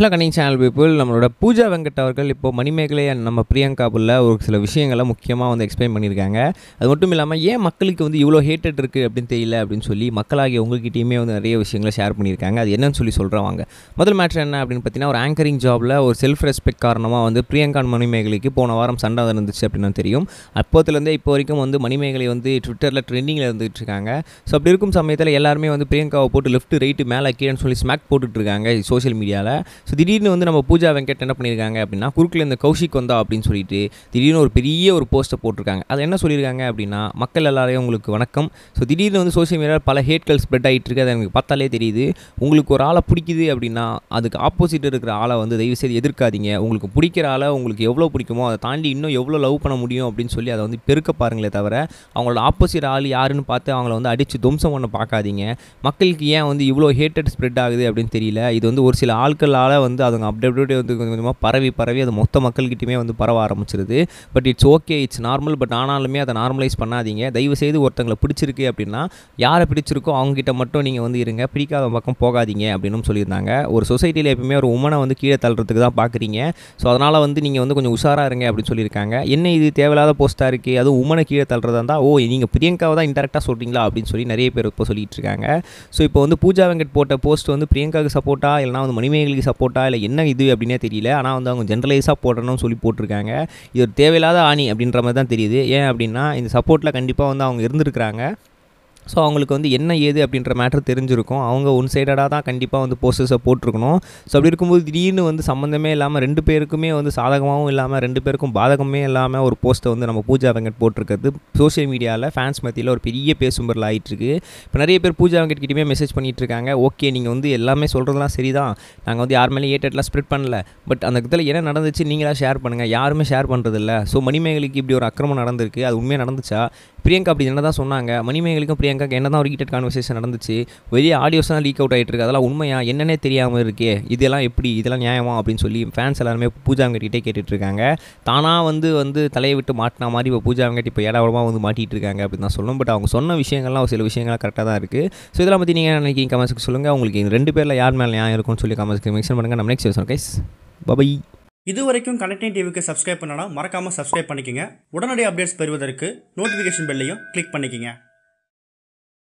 hello கனிங் channel people நம்மளோட பூஜா வெங்கட் அவர்கள் இப்போது மணிமேகலை அண்ட் நம்ம பிரியங்கா ஒரு சில விஷயங்களை முக்கியமாக வந்து எக்ஸ்பிளைன் பண்ணியிருக்காங்க அது மட்டும் இல்லாமல் ஏன் மக்களுக்கு வந்து இவ்வளோ ஹேட்டட் இருக்குது அப்படின்னு தெரியல அப்படின்னு சொல்லி மக்களாகிய உங்ககிட்டயுமே வந்து நிறைய விஷயங்களை ஷேர் பண்ணியிருக்காங்க அது என்னன்னு சொல்லி சொல்கிறவாங்க முதல் மேட்ரு என்ன அப்படின்னு பார்த்தீங்கன்னா ஒரு ஆங்கரிங் ஜாபில் ஒரு செல்ஃப் ரெஸ்பெக்ட் காரணமாக வந்து பிரியங்கா மணிமேகலைக்கு போன வாரம் சண்டை இருந்துச்சு அப்படின்னு தெரியும் அப்போத்துலேருந்தே இப்போ வரைக்கும் வந்து மணிமேகலை வந்து ட்விட்டரில் ட்ரெண்டிங்கில் இருந்துகிட்டு இருக்காங்க ஸோ அப்படி இருக்கும் சமயத்தில் எல்லாருமே வந்து பிரியங்காவை போட்டு லெஃப்ட் ரைட்டு மேலே கீழேன்னு சொல்லி ஸ்மாக் போட்டுட்ருக்காங்க சோஷியல் மீடியாவில் ஸோ திடீர்னு வந்து நம்ம பூஜா வெங்கட் என்ன பண்ணியிருக்காங்க அப்படின்னா குறுக்கில் இந்த கௌஷிக் வந்தா அப்படின்னு சொல்லிட்டு திடீர்னு ஒரு பெரிய ஒரு போஸ்ட்டை போட்டிருக்காங்க அதை என்ன சொல்லியிருக்காங்க அப்படின்னா மக்கள் எல்லாரையும் உங்களுக்கு வணக்கம் ஸோ திடீர்னு வந்து சோஷியல் மீடியாவில் பல ஹேட்கள் ஸ்ப்ரெட் ஆகிட்டு இருக்குது அது எனக்கு பார்த்தாலே தெரியுது உங்களுக்கு ஒரு ஆளை பிடிக்குது அப்படின்னா அதுக்கு ஆப்போசிட் இருக்கிற ஆளை வந்து தயவு செய்து எதிர்க்காதீங்க உங்களுக்கு பிடிக்கிற ஆளை உங்களுக்கு எவ்வளோ பிடிக்குமோ அதை தாண்டி இன்னும் எவ்வளோ லவ் பண்ண முடியும் அப்படின்னு சொல்லி அதை வந்து பெருக்க பாருங்களே தவிர அவங்களோட ஆப்போசிட் ஆள் யாருன்னு பார்த்து அவங்கள வந்து அடித்து துவம்சம் பண்ண பார்க்காதீங்க மக்களுக்கு ஏன் வந்து இவ்வளோ ஹேட்டட் ஸ்ப்ரெட் ஆகுது அப்படின்னு தெரியல இது வந்து ஒரு சில ஆட்களால் மெல்ல வந்து அதுங்க அப்டே அப்படியே வந்து கொஞ்சம் கொஞ்சமாக பரவி பரவி அது மொத்த மக்கள்கிட்டயுமே வந்து பரவ ஆரம்பிச்சிருது but it's okay it's normal but ஆனாலுமே அதை நார்மலைஸ் பண்ணாதீங்க தயவு செய்து ஒருத்தங்களை பிடிச்சிருக்கு அப்படின்னா யாரை பிடிச்சிருக்கோ அவங்ககிட்ட மட்டும் நீங்கள் வந்து இருங்க பிடிக்காத பக்கம் போகாதீங்க அப்படின்னு சொல்லியிருந்தாங்க ஒரு சொசைட்டியில் எப்பயுமே ஒரு உமனை வந்து கீழே தள்ளுறதுக்கு தான் பார்க்குறீங்க ஸோ அதனால் வந்து நீங்கள் வந்து கொஞ்சம் உஷாராக இருங்க அப்படின்னு சொல்லியிருக்காங்க என்ன இது தேவையில்லாத போஸ்ட்டாக இருக்குது அதுவும் உமனை கீழே தள்ளுறதா இருந்தால் ஓ நீங்கள் பிரியங்காவை தான் இன்டெரக்டாக சொல்கிறீங்களா அப்படின்னு சொல்லி நிறைய பேர் இப்போ சொல்லிட்டு இருக்காங்க ஸோ இப்போ வந்து பூஜா வெங்கட் போட்ட போஸ்ட் வந்து பிரியங்காவுக்கு சப்போர்ட்டாக இல்லைனா வந்து மணிமேகலுக்கு சப் போட்டா இல்லை என்ன இது அப்படின்னே தெரியல ஆனால் வந்து அவங்க ஜென்ரலைஸாக போடணும்னு சொல்லி போட்டிருக்காங்க இது ஒரு தேவையில்லாத ஆணி அப்படின்ற மாதிரி தான் தெரியுது ஏன் அப்படின்னா இந்த சப்போர்ட்டில் கண்டிப்பாக வந்து அவங்க இருந்திருக்கிறாங்க ஸோ அவங்களுக்கு வந்து என்ன ஏது அப்படின்ற மேட்ரு தெரிஞ்சிருக்கும் அவங்க ஒன் சைடடாக தான் கண்டிப்பாக வந்து போஸ்டர்ஸை போட்டிருக்கணும் ஸோ அப்படி இருக்கும்போது திடீர்னு வந்து சம்மந்தமே இல்லாமல் ரெண்டு பேருக்குமே வந்து சாதகமாகவும் இல்லாமல் ரெண்டு பேருக்கும் பாதகமே இல்லாமல் ஒரு போஸ்ட்டை வந்து நம்ம பூஜா வெங்கட் போட்டிருக்கிறது சோஷியல் மீடியாவில் ஃபேன்ஸ் மத்தியில் ஒரு பெரிய பேசும்பொருள் ஆகிட்டுருக்கு இப்போ நிறைய பேர் பூஜா வெங்கட் கிட்டமே மெசேஜ் பண்ணிகிட்டு இருக்காங்க ஓகே நீங்கள் வந்து எல்லாமே சொல்கிறதுலாம் சரி தான் நாங்கள் வந்து யார் மேலே ஏட்டெட்லாம் ஸ்ப்ரெட் பண்ணல பட் அந்த இடத்துல என்ன நடந்துச்சு நீங்களாக ஷேர் பண்ணுங்கள் யாருமே ஷேர் பண்ணுறதில்ல ஸோ மணிமேகலுக்கு இப்படி ஒரு அக்கிரமம் நடந்திருக்கு அது உண்மையாக நடந்துச்சா பிரியங்கா அப்படி என்ன தான் சொன்னாங்க மணிமேகலுக்கும் பிரியங்கா பிரியங்காக்கு என்ன தான் ஒரு ஹீட்டட் கான்வர்சேஷன் நடந்துச்சு வெளியே ஆடியோஸ் தான் லீக் அவுட் ஆகிட்டு இருக்கு அதெல்லாம் உண்மையா என்னன்னே தெரியாமல் இருக்கே இதெல்லாம் எப்படி இதெல்லாம் நியாயமா அப்படின்னு சொல்லி ஃபேன்ஸ் எல்லாருமே பூஜா வெங்கட்டிகிட்டே கேட்டுட்ருக்காங்க தானாக வந்து வந்து தலையை விட்டு மாட்டினா மாதிரி இப்போ பூஜா வெங்கட்டி இப்போ ஏடாவடமாக வந்து மாட்டிகிட்டு இருக்காங்க அப்படின்னு தான் சொல்லணும் பட் அவங்க சொன்ன விஷயங்கள்லாம் ஒரு சில விஷயங்கள்லாம் கரெக்டாக தான் இருக்குது ஸோ இதெல்லாம் பற்றி நீங்கள் நினைக்கிறீங்க கமெண்ட்ஸ்க்கு சொல்லுங்கள் உங்களுக்கு ரெண்டு பேரில் யார் மேலே நியாயம் இருக்கும்னு சொல்லி கமெண்ட்ஸ் மிக்சன் பண்ணுங்கள் நம்ம நெக்ஸ்ட் பேசுகிறோம் கைஸ் பபை இது வரைக்கும் கனெக்டிங் டிவிக்கு சப்ஸ்கிரைப் பண்ணனா மறக்காமல் சப்ஸ்கிரைப் பண்ணிக்கங்க உடனடி அப்டேட்ஸ் பெறுவதற்கு நோட்டிஃபிகேஷன் பெல்லையும் கிளிக் பண்ணிக்கங்க